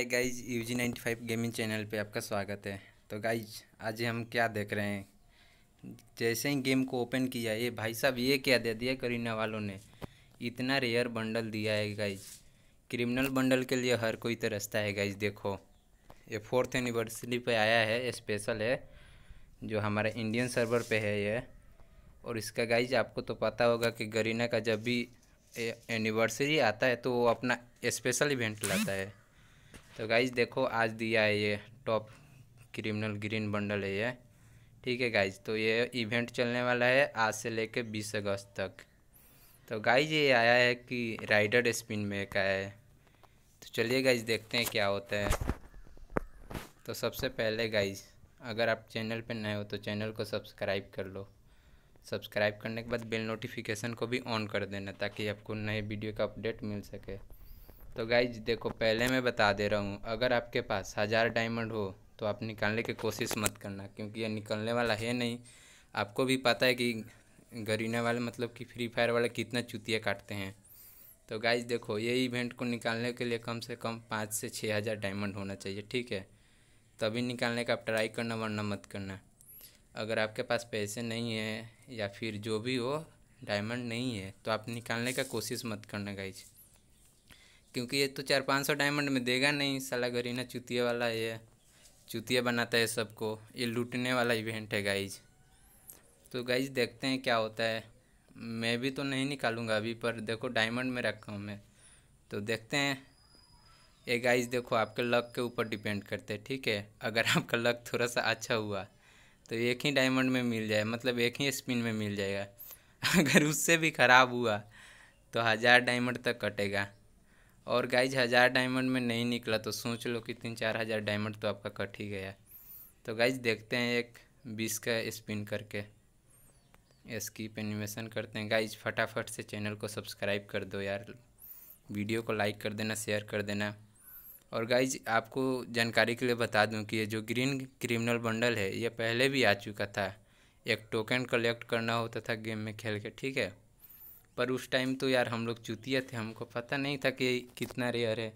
guys U G ninety five gaming channel पे आपका स्वागत है तो गाइज आज हम क्या देख रहे हैं जैसे ही गेम को ओपन किया ये भाई साहब ये क्या दे दिया करीना वालों ने इतना रेयर बंडल दिया है गाइज क्रिमिनल बंडल के लिए हर कोई तरसता तो है गाइज देखो ये फोर्थ एनिवर्सरी पे आया है स्पेशल है जो हमारे इंडियन सर्वर पे है ये और इसका गाइज आपको तो पता होगा कि गरीना का जब भी एनिवर्सरी आता है तो वो अपना स्पेशल इवेंट लाता है तो गाइज देखो आज दिया है ये टॉप क्रिमिनल ग्रीन बंडल है ये ठीक है गाइज तो ये इवेंट चलने वाला है आज से लेके 20 अगस्त तक तो गाइज ये आया है कि राइडर स्पिन में का है तो चलिए गाइज देखते हैं क्या होता है तो सबसे पहले गाइज अगर आप चैनल पर नए हो तो चैनल को सब्सक्राइब कर लो सब्सक्राइब करने के बाद बेल नोटिफिकेशन को भी ऑन कर देना ताकि आपको नए वीडियो का अपडेट मिल सके तो गाइज देखो पहले मैं बता दे रहा हूँ अगर आपके पास हज़ार डायमंड हो तो आप निकालने की कोशिश मत करना क्योंकि ये निकलने वाला है नहीं आपको भी पता है कि गरीना वाले मतलब कि फ्री फायर वाले कितना चुतिया काटते हैं तो गाइज देखो ये इवेंट को निकालने के लिए कम से कम पाँच से छः हज़ार डायमंड होना चाहिए ठीक है तभी निकालने का आप ट्राई करना वरना मत करना अगर आपके पास पैसे नहीं है या फिर जो भी हो डायमंड नहीं है तो आप निकालने का कोशिश मत करना गाइज क्योंकि ये तो चार पाँच सौ डायमंड में देगा नहीं साला गरीना चुतिया वाला ये चुतिया बनाता है सबको ये लूटने वाला इवेंट है गाइज तो गाइज देखते हैं क्या होता है मैं भी तो नहीं निकालूंगा अभी पर देखो डायमंड में रखा हूँ मैं तो देखते हैं ये गाइज देखो आपके लक के ऊपर डिपेंड करते हैं ठीक है अगर आपका लक थोड़ा सा अच्छा हुआ तो एक ही डायमंड में मिल जाए मतलब एक ही स्पिन में मिल जाएगा अगर उससे भी ख़राब हुआ तो हज़ार डायमंड तक कटेगा और गाइज हज़ार डायमंड में नहीं निकला तो सोच लो कि तीन चार हज़ार डायमंड तो आपका कट ही गया तो गाइज देखते हैं एक बीस का स्पिन करके स्कीप एनिमेशन करते हैं गाइज फटाफट से चैनल को सब्सक्राइब कर दो यार वीडियो को लाइक कर देना शेयर कर देना और गाइज आपको जानकारी के लिए बता दूं कि ये जो ग्रीन क्रिमिनल बंडल है ये पहले भी आ चुका था एक टोकन कलेक्ट करना होता था गेम में खेल के ठीक है पर उस टाइम तो यार हम लोग चुतिया थे हमको पता नहीं था कि कितना रेयर है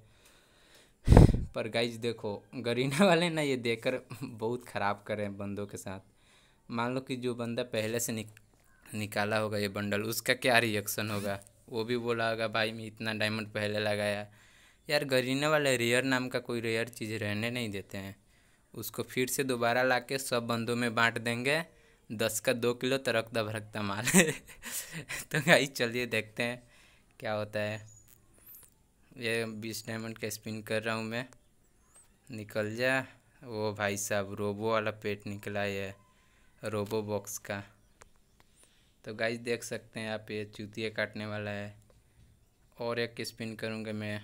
पर गाइज देखो गरीना वाले ना ये देखकर बहुत ख़राब कर रहे हैं बंदों के साथ मान लो कि जो बंदा पहले से निक, निकाला होगा ये बंडल उसका क्या रिएक्शन होगा वो भी बोला होगा भाई मैं इतना डायमंड पहले लगाया यार गरीना वाले रेयर नाम का कोई रेयर चीज़ रहने नहीं देते हैं उसको फिर से दोबारा ला के सब बंदों में बाँट देंगे दस का दो किलो तरकता भरकता माल तो भाई चलिए देखते हैं क्या होता है ये बीस डायमंड का स्पिन कर रहा हूँ मैं निकल जा वो भाई साहब रोबो वाला पेट निकला है रोबो बॉक्स का तो गाइस देख सकते हैं आप ये चूतिया काटने वाला है और एक स्पिन करूँगा मैं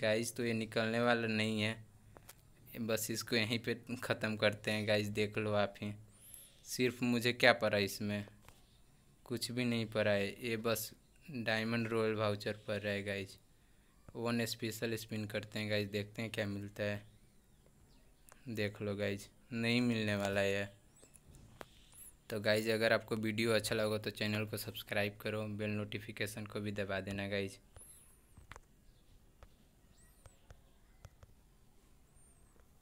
गाइस तो ये निकलने वाला नहीं है बस इसको यहीं पे ख़त्म करते हैं गाइस देख लो आप ही सिर्फ मुझे क्या पड़ा इसमें कुछ भी नहीं पड़ा है ये बस डायमंड रोयल वाउचर पर रहे है गाइज वन स्पेशल स्पिन करते हैं गाइज देखते हैं क्या मिलता है देख लो गाइज नहीं मिलने वाला है तो गाइज अगर आपको वीडियो अच्छा लगा तो चैनल को सब्सक्राइब करो बेल नोटिफिकेशन को भी दबा देना गाइज़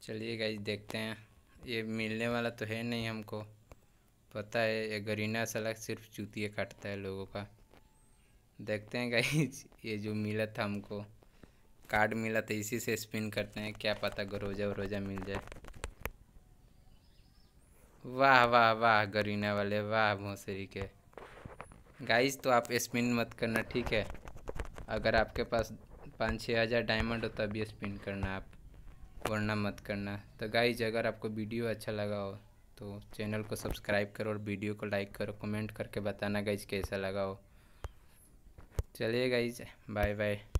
चलिए गाइज देखते हैं ये मिलने वाला तो है नहीं हमको पता है ये गरीना सलाख सिर्फ चूतिया काटता है लोगों का देखते हैं गाइज ये जो मिला था हमको कार्ड मिला था इसी से स्पिन करते हैं क्या पता गरोजा वरोजा मिल जाए वाह वाह वाह गरीना वाले वाह भोसरी के गाइज तो आप स्पिन मत करना ठीक है अगर आपके पास पाँच छः हज़ार डायमंड हो तभी स्पिन करना आप वरना मत करना तो गाइज अगर आपको वीडियो अच्छा लगा हो तो चैनल को सब्सक्राइब करो और वीडियो को लाइक करो कमेंट करके बताना गाइज कैसा लगा हो चलिए गाइज बाय बाय